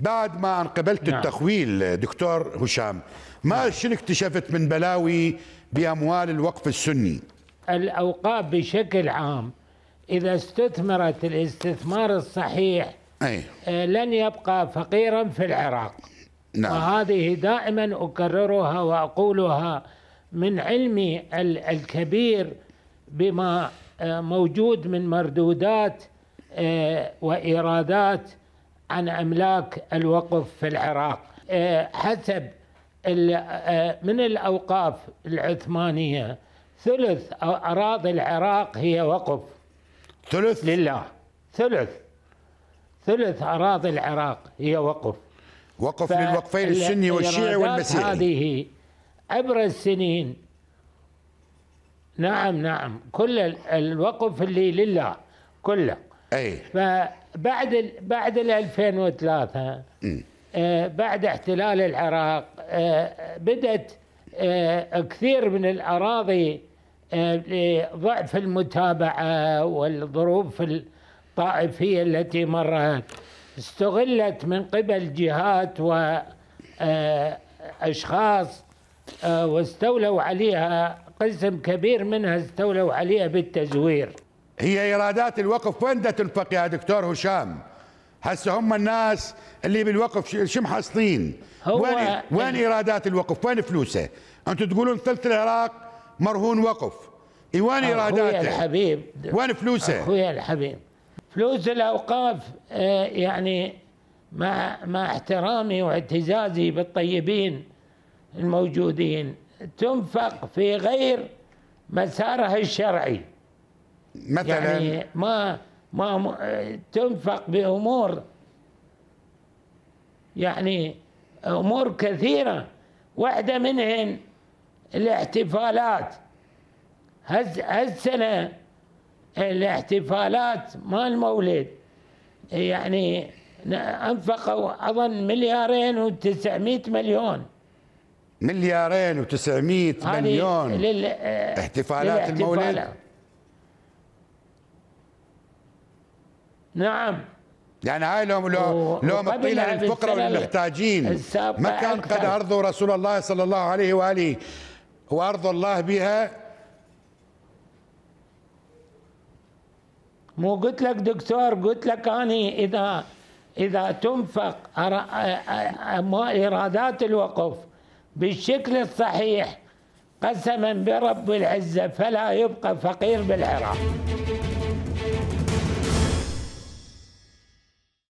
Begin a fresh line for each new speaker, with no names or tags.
بعد ما أن قبلت نعم. التخويل دكتور هشام ما نعم. شنو اكتشفت من بلاوي بأموال الوقف السني
الأوقاف بشكل عام إذا استثمرت الاستثمار الصحيح أي. آه، لن يبقى فقيرا في العراق نعم. وهذه دائما أكررها وأقولها من علمي الكبير بما آه، موجود من مردودات آه، وإيرادات عن املاك الوقف في العراق آه، حسب آه، من الاوقاف العثمانيه ثلث اراضي العراق هي وقف ثلث لله ثلث ثلث اراضي العراق هي وقف وقف للوقفين السني والشيعي والمسيحي هذه عبر السنين نعم نعم كل الوقف اللي لله كله اي فبعد ال بعد ال 2003 آه بعد احتلال العراق آه آه كثير من الاراضي آه، لضعف المتابعه والظروف الطائفيه التي مرت استغلت من قبل جهات واشخاص آه، آه، واستولوا عليها قسم كبير منها استولوا عليها بالتزوير
هي ايرادات الوقف وين بدها تنفق يا دكتور هشام هسه هم الناس اللي بالوقف شو محصلين وين وين ايرادات الوقف وين فلوسه انتم تقولون ثلث العراق مرهون وقف اي وين ايراداته اخوي الحبيب وين
فلوسه اخوي الحبيب فلوس الاوقاف آه، يعني مع مع احترامي واعتزازي بالطيبين الموجودين تنفق في غير مسارها الشرعي مثلا يعني ما ما تنفق بامور يعني امور كثيره واحده منهن الاحتفالات هالسنه الاحتفالات مال المولد يعني انفقوا اظن مليارين و900 مليون
مليارين و900 مليون لل... احتفالات المولد نعم يعني هاي لهم لهم عن الفقراء والمحتاجين ما كان قد ارضوا رسول الله صلى الله عليه واله وارض الله بها
مو قلت لك دكتور قلت لك اني اذا اذا تنفق ايرادات الوقف بالشكل الصحيح قسما برب العزه فلا يبقى فقير بالعراق